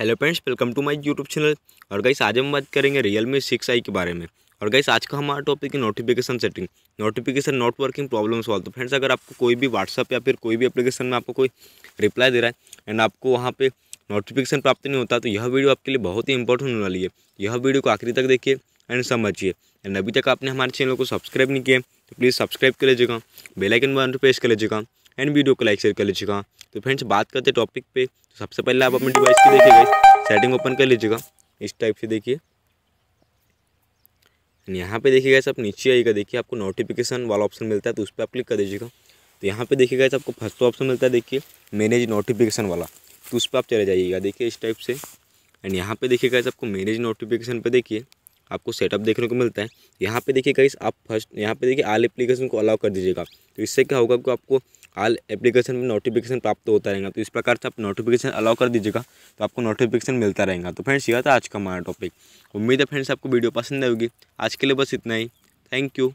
hello friends welcome to my YouTube channel और guys आज हम बात करेंगे रियल मी सिक्स आई के बारे में और गाइस आज का हमारा टॉपिक है notification setting notification not working problem solve तो फ्रेंड्स अगर आपको कोई भी व्हाट्सअप या फिर कोई भी एप्लीकेशन में आपको कोई रिप्लाई दे रहा है एंड आपको वहाँ पर नोटिफिकेशन प्राप्त नहीं होता तो यह वीडियो आपके लिए बहुत ही इंपॉर्टेंट होने वाली है यह वीडियो को आखिरी तक देखिए एंड समझिए एंड अभी तक आपने हमारे चैनल को सब्सक्राइब नहीं किया तो प्लीज़ सब्सक्राइब कर लीजिएगा बेलाइकन पर प्रेस कर लीजिएगा एंड वीडियो को लाइक शेयर कर लीजिएगा तो फ्रेंड्स बात करते हैं टॉपिक पे तो सबसे पहले आप अपने डिवाइस की देखिएगा सेटिंग ओपन कर लीजिएगा इस टाइप से देखिए यहाँ पे देखिएगा सब नीचे आइएगा देखिए आपको नोटिफिकेशन वाला ऑप्शन मिलता है तो उस पर आप क्लिक कर दीजिएगा तो यहाँ पे देखिएगा आपको फर्स्ट ऑप्शन मिलता है देखिए मैनेज नोटिफिकेशन वाला तो उस पर आप चले जाइएगा देखिए इस टाइप से एंड यहाँ पे देखिएगा आपको मैनेज नोटिफिकेशन पे देखिए आपको सेटअप देखने को मिलता है यहाँ पे देखिए गाइस आप फर्स्ट यहाँ पे देखिए आल एप्लीकेशन को अलाउ कर दीजिएगा तो इससे क्या होगा कि आपको आल एप्लीकेशन में नोटिफिकेशन प्राप्त होता रहेगा तो इस प्रकार से आप नोटिफिकेशन अलाउ कर दीजिएगा तो आपको नोटिफिकेशन मिलता रहेगा तो फ्रेंड्स यह था आज का हमारा टॉपिक उम्मीद है फ्रेंड्स आपको वीडियो पसंद आएगी आज के लिए बस इतना ही थैंक यू